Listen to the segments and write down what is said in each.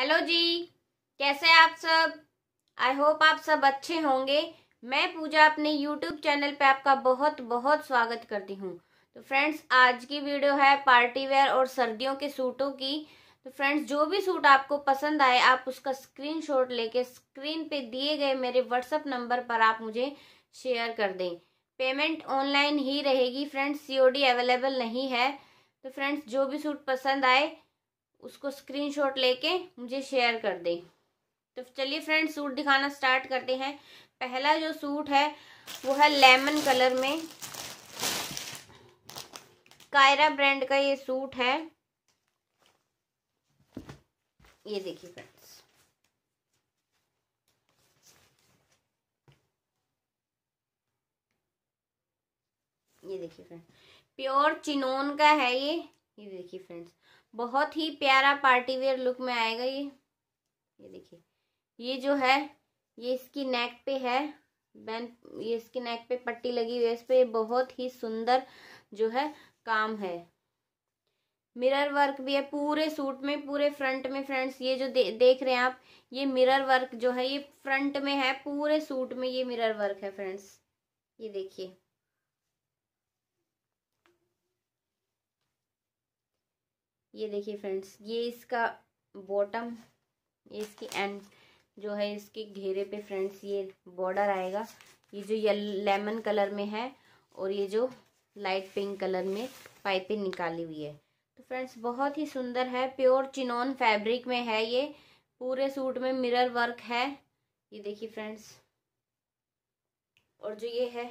hello जी कैसे आप सब आई होप आप सब अच्छे होंगे मैं पूजा अपने यूट्यूब चैनल पे आपका बहुत बहुत स्वागत करती हूँ तो फ्रेंड्स आज की वीडियो है पार्टी वेयर और सर्दियों के सूटों की तो फ्रेंड्स जो भी सूट आपको पसंद आए आप उसका स्क्रीनशॉट लेके स्क्रीन पे दिए गए मेरे व्हाट्सअप नंबर पर आप मुझे शेयर कर दें पेमेंट ऑनलाइन ही रहेगी फ्रेंड्स सी अवेलेबल नहीं है तो फ्रेंड्स जो भी सूट पसंद आए उसको स्क्रीनशॉट लेके मुझे शेयर कर दें तो चलिए फ्रेंड्स सूट दिखाना स्टार्ट करते हैं पहला जो सूट है वो है लेमन कलर में कायरा ब्रांड का ये सूट है ये देखिए फ्रेंड्स ये देखिए फ्रेंड्स प्योर चिनोन का है ये ये देखिए फ्रेंड्स बहुत ही प्यारा पार्टी वेयर लुक में आएगा ये ये देखिए ये जो है ये इसकी नेक पे है बैन ये इसकी नेक पे पट्टी लगी हुई है इस पर बहुत ही सुंदर जो है काम है मिरर वर्क भी है पूरे सूट में पूरे फ्रंट में फ्रेंड्स ये जो दे, देख रहे हैं आप ये मिरर वर्क जो है ये फ्रंट में है पूरे सूट में ये मिरर वर्क है फ्रेंड्स ये देखिए ये देखिए फ्रेंड्स ये इसका बॉटम ये इसकी एंड जो है इसके घेरे पे फ्रेंड्स ये बॉर्डर आएगा ये जो ये लेमन कलर में है और ये जो लाइट पिंक कलर में पाइपिंग निकाली हुई है तो फ्रेंड्स बहुत ही सुंदर है प्योर चिनोन फैब्रिक में है ये पूरे सूट में मिरर वर्क है ये देखिए फ्रेंड्स और जो ये है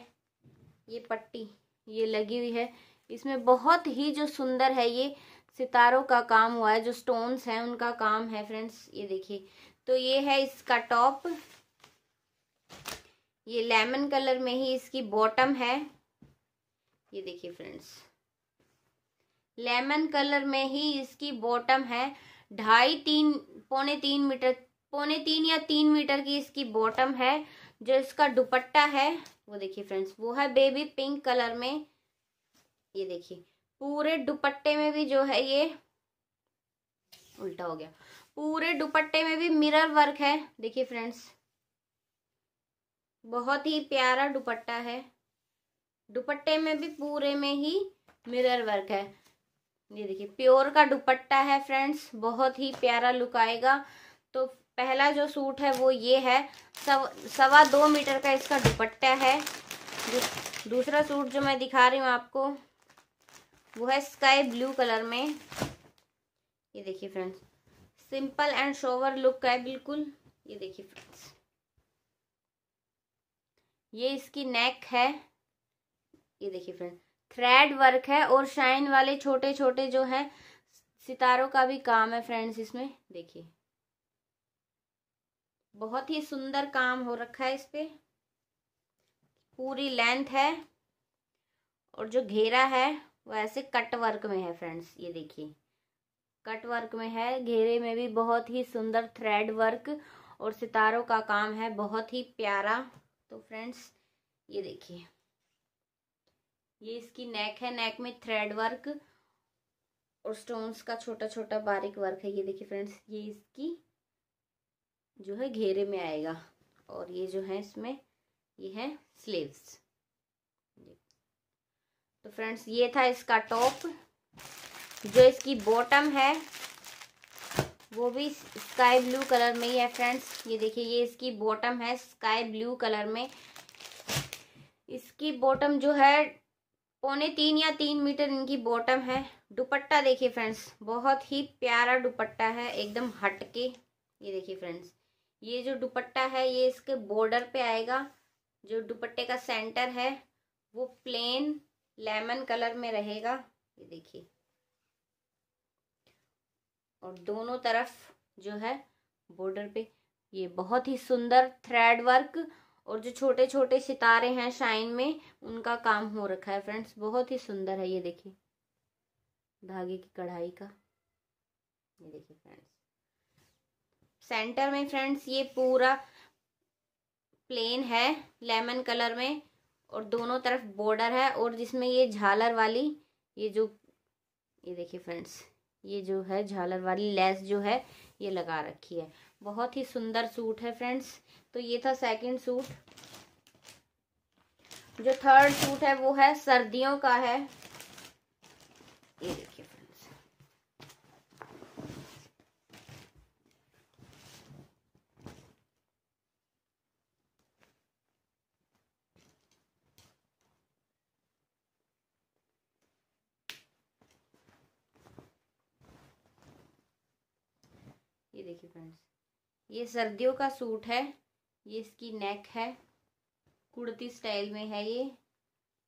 ये पट्टी ये लगी हुई है इसमें बहुत ही जो सुंदर है ये सितारों का काम हुआ है जो स्टोन्स हैं उनका काम है फ्रेंड्स ये देखिए तो ये है इसका टॉप ये लेमन कलर में ही इसकी बॉटम है ये देखिए फ्रेंड्स लेमन कलर में ही इसकी बॉटम है ढाई तीन पौने तीन मीटर पौने तीन या तीन मीटर की इसकी बॉटम है जो इसका दुपट्टा है वो देखिए फ्रेंड्स वो है बेबी पिंक कलर में ये देखिए पूरे दुपट्टे में भी जो है ये उल्टा हो गया पूरे दुपट्टे में भी मिरर वर्क है देखिए फ्रेंड्स बहुत ही प्यारा दुपट्टा है दुपट्टे में भी पूरे में ही मिरर वर्क है ये देखिए प्योर का दुपट्टा है फ्रेंड्स बहुत ही प्यारा लुक आएगा तो पहला जो सूट है वो ये है सव सवा दो मीटर का इसका दुपट्टा है दूसरा सूट जो मैं दिखा रही हूँ आपको वो है स्काई ब्लू कलर में ये देखिए friends simple and sober look का है बिल्कुल ये देखिए फ्रेंड्स ये इसकी नेक है ये देखिए फ्रेंड्स थ्रेड वर्क है और शाइन वाले छोटे छोटे जो है सितारों का भी काम है फ्रेंड्स इसमें देखिए बहुत ही सुंदर काम हो रखा है इस पर पूरी लेंथ है और जो घेरा है वो ऐसे कट वर्क में है फ्रेंड्स ये देखिए कट वर्क में है घेरे में भी बहुत ही सुंदर थ्रेड वर्क और सितारों का काम है बहुत ही प्यारा तो फ्रेंड्स ये देखिए ये इसकी नेक है नेक में थ्रेड वर्क और स्टोन्स का छोटा छोटा बारीक वर्क है ये देखिए फ्रेंड्स ये इसकी जो है घेरे में आएगा और ये जो है इसमें ये है स्लीव्स तो फ्रेंड्स ये था इसका टॉप जो इसकी बॉटम है वो भी स्काई ब्लू कलर में ही है फ्रेंड्स ये देखिए ये इसकी बॉटम है स्काई ब्लू कलर में इसकी बॉटम जो है पौने तीन या तीन मीटर इनकी बॉटम है दुपट्टा देखिए फ्रेंड्स बहुत ही प्यारा दुपट्टा है एकदम हटके ये देखिए फ्रेंड्स ये जो दुपट्टा है ये इसके बॉर्डर पे आएगा जो दुपट्टे का सेंटर है वो प्लेन लेमन कलर में रहेगा ये देखिए और दोनों तरफ जो है बॉर्डर पे ये बहुत ही सुंदर थ्रेड वर्क और जो छोटे छोटे सितारे हैं शाइन में उनका काम हो रखा है फ्रेंड्स बहुत ही सुंदर है ये देखिए धागे की कढ़ाई का ये देखिए फ्रेंड्स सेंटर में फ्रेंड्स ये पूरा प्लेन है लेमन कलर में और दोनों तरफ बॉर्डर है और जिसमें ये झालर वाली ये जो ये देखिए फ्रेंड्स ये जो है झालर वाली लेस जो है ये लगा रखी है बहुत ही सुंदर सूट है फ्रेंड्स तो ये था सेकंड सूट जो थर्ड सूट है वो है सर्दियों का है ये देखिए ये देखिए फ्रेंड्स ये सर्दियों का सूट है ये इसकी नेक है कुर्ती स्टाइल में है ये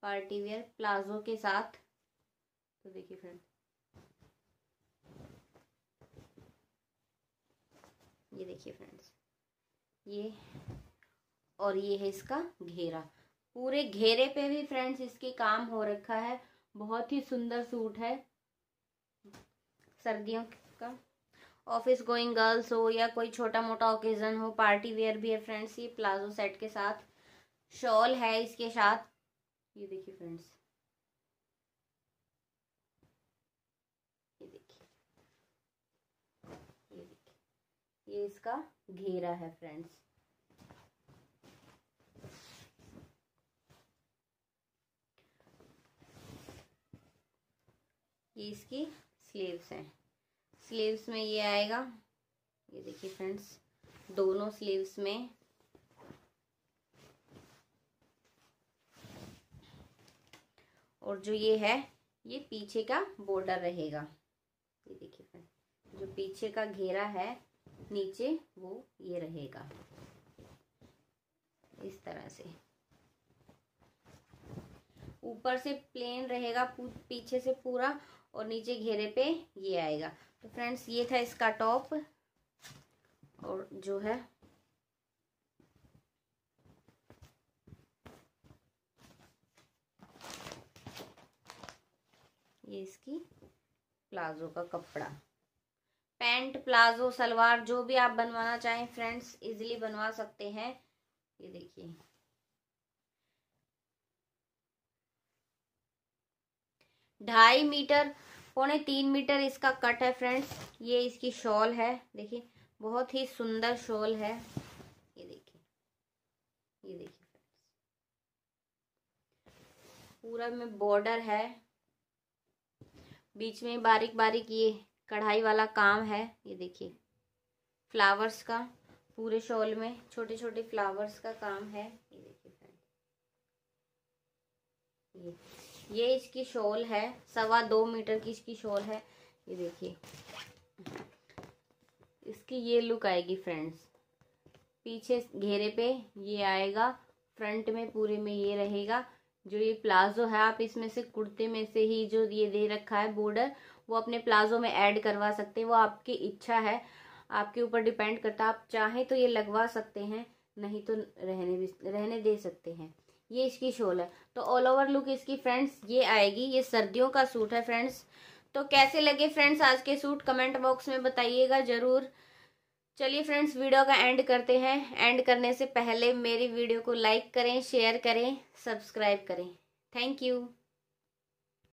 पार्टी वेयर प्लाजो के साथ तो देखिए फ्रेंड ये देखिए फ्रेंड्स ये और ये है इसका घेरा पूरे घेरे पे भी फ्रेंड्स इसके काम हो रखा है बहुत ही सुंदर सूट है सर्दियों का ऑफिस गोइंग गर्ल्स हो या कोई छोटा मोटा ओकेज़न हो पार्टी वेयर भी है फ्रेंड्स ये प्लाजो सेट के साथ शॉल है इसके साथ ये देखिए फ्रेंड्स ये देखिए ये देखिए ये इसका घेरा है फ्रेंड्स ये इसकी स्लीव्स हैं स्लीव्स में ये आएगा ये देखिए फ्रेंड्स दोनों स्लीव्स में और जो ये है ये पीछे का बॉर्डर रहेगा ये देखिए फ्रेंड्स जो पीछे का घेरा है नीचे वो ये रहेगा इस तरह से ऊपर से प्लेन रहेगा पीछे से पूरा और नीचे घेरे पे ये आएगा तो फ्रेंड्स ये था इसका टॉप और जो है ये इसकी प्लाजो का कपड़ा पैंट प्लाजो सलवार जो भी आप बनवाना चाहें फ्रेंड्स इजीली बनवा सकते हैं ये देखिए ढाई मीटर पौने तीन मीटर इसका कट है फ्रेंड्स ये इसकी शॉल है देखिए बहुत ही सुंदर शॉल है ये देखिए ये देखिए पूरा में बॉर्डर है बीच में बारीक बारीक ये कढ़ाई वाला काम है ये देखिए फ्लावर्स का पूरे शॉल में छोटे छोटे फ्लावर्स का काम है ये देखिए फ्रेंड्स ये ये इसकी शॉल है सवा दो मीटर की इसकी शॉल है ये देखिए इसकी ये लुक आएगी फ्रेंड्स पीछे घेरे पे ये आएगा फ्रंट में पूरे में ये रहेगा जो ये प्लाजो है आप इसमें से कुर्ते में से ही जो ये दे रखा है बॉर्डर वो अपने प्लाजो में ऐड करवा सकते हैं वो आपकी इच्छा है आपके ऊपर डिपेंड करता है आप चाहें तो ये लगवा सकते हैं नहीं तो रहने भी रहने दे सकते हैं ये इसकी शोल है तो ऑल ओवर लुक इसकी फ्रेंड्स ये आएगी ये सर्दियों का सूट है फ्रेंड्स तो कैसे लगे फ्रेंड्स आज के सूट कमेंट बॉक्स में बताइएगा ज़रूर चलिए फ्रेंड्स वीडियो का एंड करते हैं एंड करने से पहले मेरी वीडियो को लाइक करें शेयर करें सब्सक्राइब करें थैंक यू